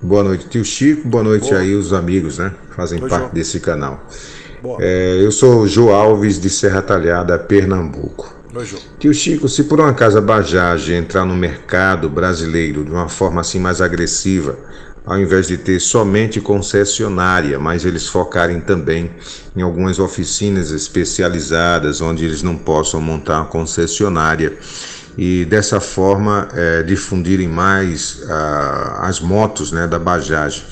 Boa noite, tio Chico. Boa noite Boa. aí os amigos, né? Fazem Oi, parte João. desse canal. É, eu sou João Alves de Serra Talhada, Pernambuco. Oi, tio Chico, se por uma casa Bajaj entrar no mercado brasileiro de uma forma assim mais agressiva, ao invés de ter somente concessionária, mas eles focarem também em algumas oficinas especializadas onde eles não possam montar uma concessionária e dessa forma é, difundirem mais a, ah, as motos né, da Bajaj.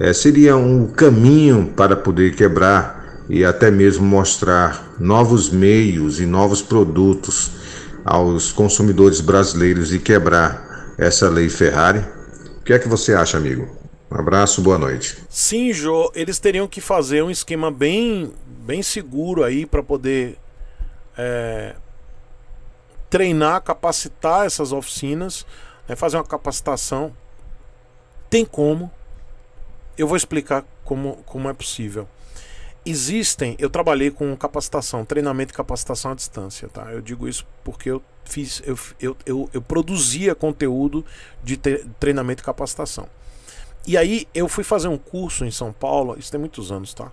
É, seria um caminho para poder quebrar e até mesmo mostrar novos meios e novos produtos aos consumidores brasileiros e quebrar essa lei Ferrari. O que é que você acha, amigo? Um abraço, boa noite. Sim, Jô, eles teriam que fazer um esquema bem, bem seguro aí para poder é treinar, capacitar essas oficinas, né, fazer uma capacitação. Tem como. Eu vou explicar como, como é possível. Existem, eu trabalhei com capacitação, treinamento e capacitação à distância, tá? Eu digo isso porque eu fiz, eu, eu, eu, eu produzia conteúdo de treinamento e capacitação. E aí eu fui fazer um curso em São Paulo, isso tem muitos anos, tá?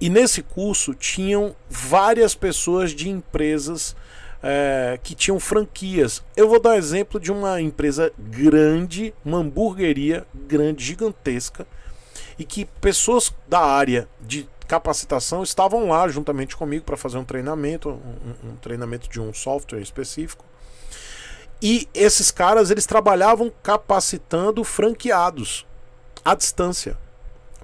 E nesse curso tinham várias pessoas de empresas é, que tinham franquias. Eu vou dar exemplo de uma empresa grande, uma hamburgueria grande, gigantesca, e que pessoas da área de capacitação estavam lá juntamente comigo para fazer um treinamento, um, um treinamento de um software específico. E esses caras eles trabalhavam capacitando franqueados à distância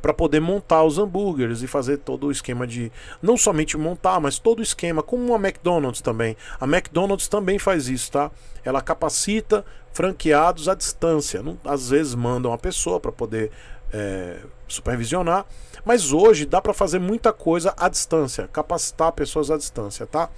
para poder montar os hambúrgueres e fazer todo o esquema de não somente montar, mas todo o esquema, como a McDonald's também. A McDonald's também faz isso, tá? Ela capacita franqueados à distância. Não, às vezes mandam a pessoa para poder é, supervisionar. Mas hoje dá para fazer muita coisa à distância, capacitar pessoas à distância, tá?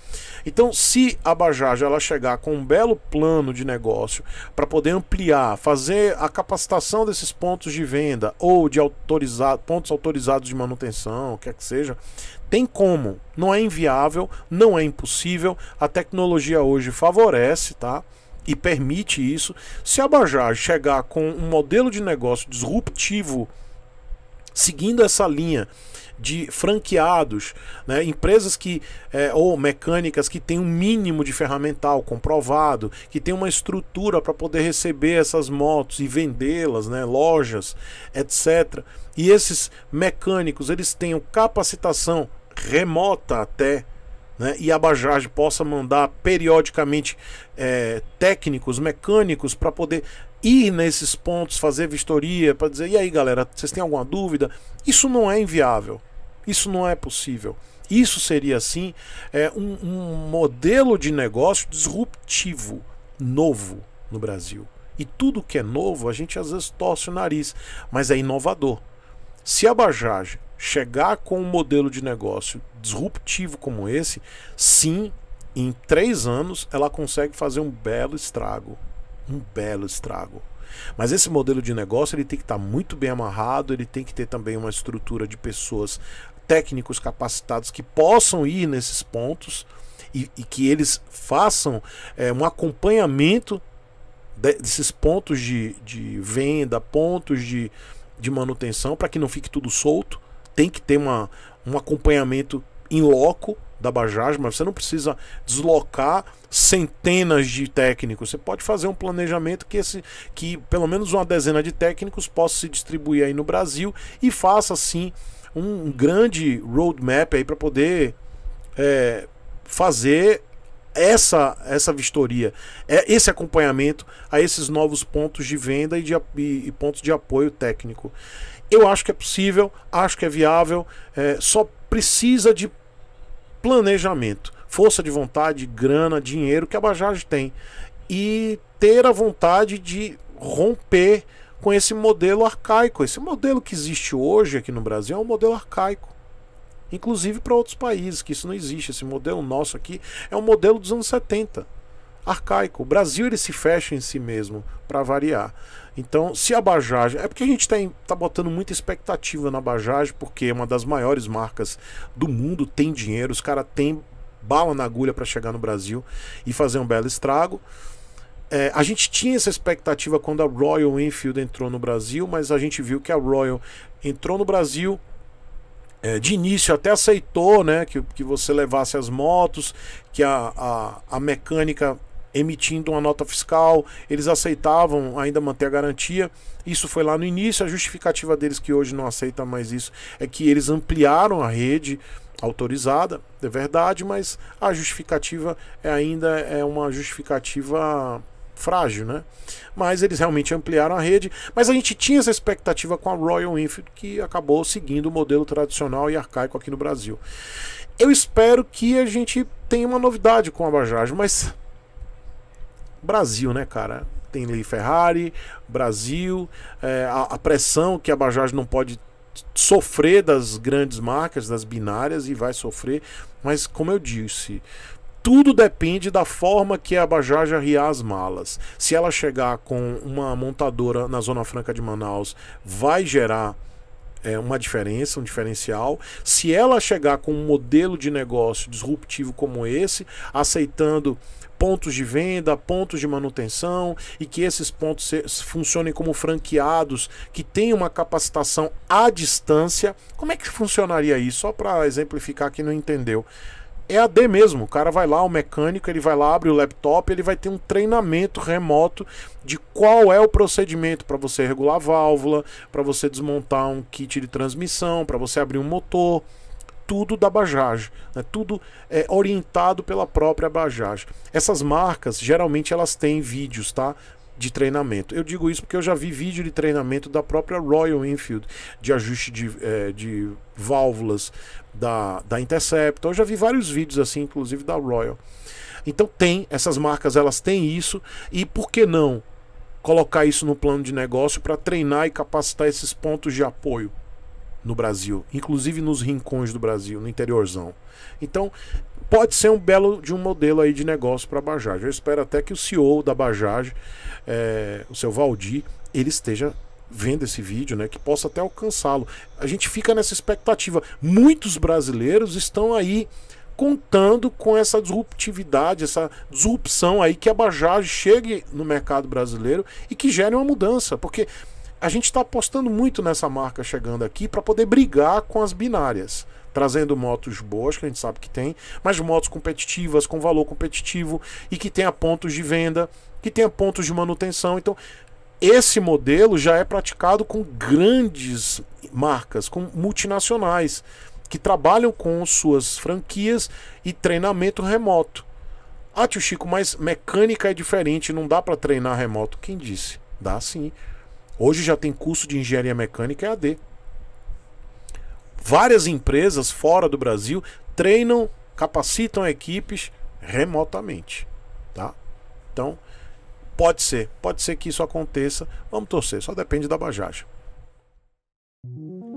Então, se a Bajaj ela chegar com um belo plano de negócio para poder ampliar, fazer a capacitação desses pontos de venda ou de autorizado, pontos autorizados de manutenção, o que é que seja, tem como. Não é inviável, não é impossível. A tecnologia hoje favorece, tá? e permite isso. Se a Bajaj chegar com um modelo de negócio disruptivo, seguindo essa linha de franqueados, né, empresas que é, ou mecânicas que têm um mínimo de ferramental comprovado, que tem uma estrutura para poder receber essas motos e vendê-las, né, lojas, etc. E esses mecânicos eles tenham capacitação remota até né, e a Bajaj possa mandar periodicamente é, técnicos, mecânicos para poder ir nesses pontos, fazer vistoria, para dizer: e aí galera, vocês têm alguma dúvida? Isso não é inviável, isso não é possível. Isso seria assim é, um, um modelo de negócio disruptivo, novo no Brasil. E tudo que é novo, a gente às vezes torce o nariz, mas é inovador. Se a Bajaj chegar com um modelo de negócio disruptivo como esse, sim, em três anos ela consegue fazer um belo estrago. Um belo estrago. Mas esse modelo de negócio ele tem que estar tá muito bem amarrado, ele tem que ter também uma estrutura de pessoas técnicos capacitados que possam ir nesses pontos e, e que eles façam é, um acompanhamento desses pontos de, de venda, pontos de, de manutenção, para que não fique tudo solto tem que ter uma, um acompanhamento em loco da Bajaj, mas você não precisa deslocar centenas de técnicos. Você pode fazer um planejamento que esse que pelo menos uma dezena de técnicos possa se distribuir aí no Brasil e faça assim um, grande roadmap aí para poder é, fazer essa essa vistoria, é esse acompanhamento a esses novos pontos de venda e, de, e, e pontos de apoio técnico. Eu acho que é possível, acho que é viável, é, só precisa de planejamento, força de vontade, grana, dinheiro que a Bajaj tem e ter a vontade de romper com esse modelo arcaico. Esse modelo que existe hoje aqui no Brasil é um modelo arcaico. Inclusive para outros países, que isso não existe. Esse modelo nosso aqui é um modelo dos anos 70 arcaico. O Brasil ele se fecha em si mesmo, para variar. Então, se a Bajaj. É porque a gente tem, tá botando muita expectativa na Bajaj, porque é uma das maiores marcas do mundo, tem dinheiro, os caras têm bala na agulha para chegar no Brasil e fazer um belo estrago. É, a gente tinha essa expectativa quando a Royal Enfield entrou no Brasil, mas a gente viu que a Royal entrou no Brasil, é, de início até aceitou né, que, que você levasse as motos, que a, a, a mecânica emitindo uma nota fiscal, eles aceitavam ainda manter a garantia. Isso foi lá no início, a justificativa deles que hoje não aceita mais isso é que eles ampliaram a rede autorizada, é verdade, mas a justificativa é ainda é uma justificativa frágil, né? Mas eles realmente ampliaram a rede, mas a gente tinha essa expectativa com a Royal Enfield que acabou seguindo o modelo tradicional e arcaico aqui no Brasil. Eu espero que a gente tenha uma novidade com a Bajaj, mas Brasil, né, cara? Tem ali Ferrari, Brasil, é, a, a, pressão que a Bajaj não pode sofrer das grandes marcas, das binárias, e vai sofrer. Mas, como eu disse, tudo depende da forma que a Bajaj arriar as malas. Se ela chegar com uma montadora na Zona Franca de Manaus, vai gerar é uma diferença, um diferencial. Se ela chegar com um modelo de negócio disruptivo como esse, aceitando pontos de venda, pontos de manutenção e que esses pontos funcionem como franqueados que têm uma capacitação à distância. Como é que funcionaria isso? Só para exemplificar quem não entendeu é AD mesmo. O cara vai lá, o mecânico, ele vai lá, abre o laptop, ele vai ter um treinamento remoto de qual é o procedimento para você regular a válvula, para você desmontar um kit de transmissão, para você abrir um motor. Tudo da Bajaj, né? tudo é, orientado pela própria Bajaj. Essas marcas geralmente elas têm vídeos, tá? de treinamento. Eu digo isso porque eu já vi vídeo de treinamento da própria Royal Enfield, de ajuste de, é, de válvulas da, da Interceptor. Eu já vi vários vídeos assim, inclusive da Royal. Então tem, essas marcas elas têm isso, e por que não colocar isso no plano de negócio para treinar e capacitar esses pontos de apoio no Brasil, inclusive nos rincões do Brasil, no interiorzão. Então, pode ser um belo de um modelo aí de negócio para a Bajaj. Eu espero até que o CEO da Bajaj, é, o seu Valdir, ele esteja vendo esse vídeo, né, que possa até alcançá-lo. A gente fica nessa expectativa. Muitos brasileiros estão aí contando com essa disruptividade, essa disrupção aí que a Bajaj chegue no mercado brasileiro e que gere uma mudança, porque a gente está apostando muito nessa marca chegando aqui para poder brigar com as binárias trazendo motos boas, que a gente sabe que tem, mas motos competitivas, com valor competitivo e que tenha pontos de venda, que tenha pontos de manutenção. Então, esse modelo já é praticado com grandes marcas, com multinacionais, que trabalham com suas franquias e treinamento remoto. Ah, tio Chico, mas mecânica é diferente, não dá para treinar remoto. Quem disse? Dá sim. Hoje já tem curso de engenharia mecânica EAD. Várias empresas fora do Brasil treinam, capacitam equipes remotamente, tá? Então, pode ser, pode ser que isso aconteça. Vamos torcer, só depende da Bajaj.